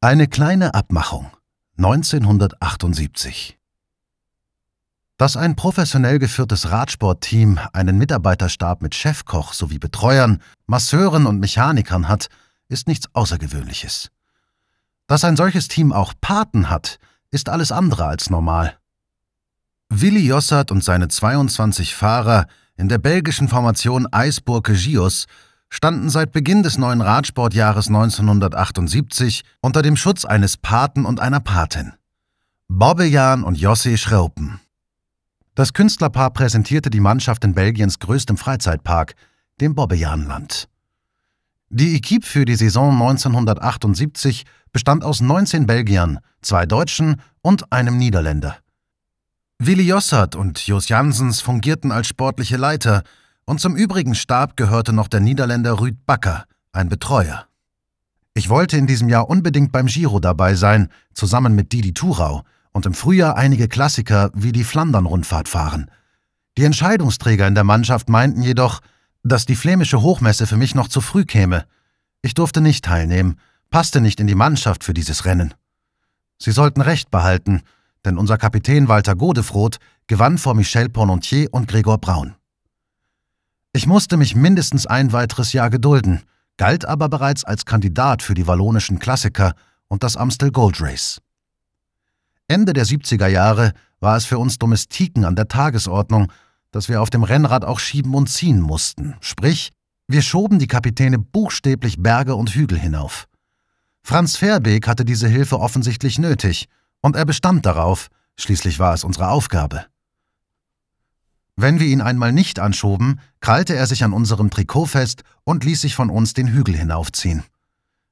Eine kleine Abmachung 1978 Dass ein professionell geführtes Radsportteam einen Mitarbeiterstab mit Chefkoch sowie Betreuern, Masseuren und Mechanikern hat, ist nichts Außergewöhnliches. Dass ein solches Team auch Paten hat, ist alles andere als normal. Willi Jossert und seine 22 Fahrer in der belgischen Formation Eisburke Gios standen seit Beginn des neuen Radsportjahres 1978 unter dem Schutz eines Paten und einer Patin. Bobbejan und Jossi Schraupen. Das Künstlerpaar präsentierte die Mannschaft in Belgiens größtem Freizeitpark, dem Bobbejaanland. Die Equipe für die Saison 1978 bestand aus 19 Belgiern, zwei Deutschen und einem Niederländer. Willi Jossert und Jos Jansens fungierten als sportliche Leiter – und zum übrigen Stab gehörte noch der Niederländer Rüd Bakker, ein Betreuer. Ich wollte in diesem Jahr unbedingt beim Giro dabei sein, zusammen mit Didi Thurau, und im Frühjahr einige Klassiker wie die Flandern-Rundfahrt fahren. Die Entscheidungsträger in der Mannschaft meinten jedoch, dass die flämische Hochmesse für mich noch zu früh käme. Ich durfte nicht teilnehmen, passte nicht in die Mannschaft für dieses Rennen. Sie sollten Recht behalten, denn unser Kapitän Walter Godefroth gewann vor Michel Ponontier und Gregor Braun. Ich musste mich mindestens ein weiteres Jahr gedulden, galt aber bereits als Kandidat für die wallonischen Klassiker und das Amstel Gold Race. Ende der 70er Jahre war es für uns Domestiken an der Tagesordnung, dass wir auf dem Rennrad auch schieben und ziehen mussten, sprich, wir schoben die Kapitäne buchstäblich Berge und Hügel hinauf. Franz Verbeek hatte diese Hilfe offensichtlich nötig, und er bestand darauf, schließlich war es unsere Aufgabe. Wenn wir ihn einmal nicht anschoben, krallte er sich an unserem Trikot fest und ließ sich von uns den Hügel hinaufziehen.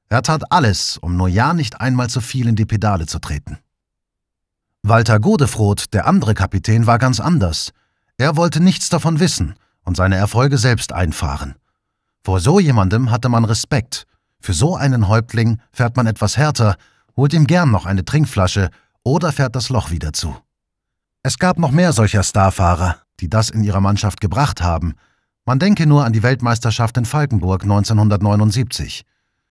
Er tat alles, um nur ja nicht einmal zu viel in die Pedale zu treten. Walter Godefroth, der andere Kapitän, war ganz anders. Er wollte nichts davon wissen und seine Erfolge selbst einfahren. Vor so jemandem hatte man Respekt. Für so einen Häuptling fährt man etwas härter, holt ihm gern noch eine Trinkflasche oder fährt das Loch wieder zu. Es gab noch mehr solcher Starfahrer, die das in ihrer Mannschaft gebracht haben. Man denke nur an die Weltmeisterschaft in Falkenburg 1979.